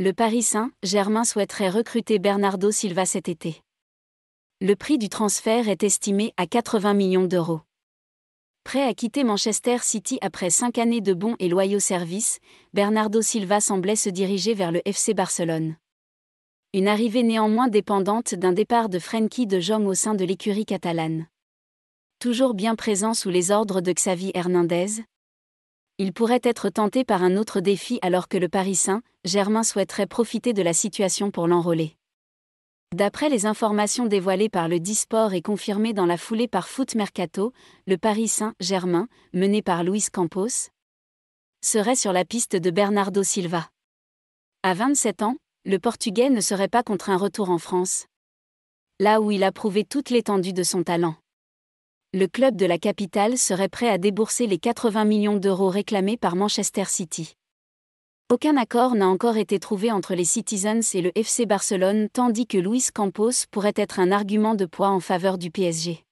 le Paris Saint-Germain souhaiterait recruter Bernardo Silva cet été. Le prix du transfert est estimé à 80 millions d'euros. Prêt à quitter Manchester City après cinq années de bons et loyaux services, Bernardo Silva semblait se diriger vers le FC Barcelone. Une arrivée néanmoins dépendante d'un départ de Frenkie de Jong au sein de l'écurie catalane. Toujours bien présent sous les ordres de Xavi Hernandez, il pourrait être tenté par un autre défi alors que le Paris Saint-Germain souhaiterait profiter de la situation pour l'enrôler. D'après les informations dévoilées par le Disport et confirmées dans la foulée par Foot Mercato, le Paris Saint-Germain, mené par Luis Campos, serait sur la piste de Bernardo Silva. À 27 ans, le Portugais ne serait pas contre un retour en France, là où il a prouvé toute l'étendue de son talent le club de la capitale serait prêt à débourser les 80 millions d'euros réclamés par Manchester City. Aucun accord n'a encore été trouvé entre les Citizens et le FC Barcelone tandis que Luis Campos pourrait être un argument de poids en faveur du PSG.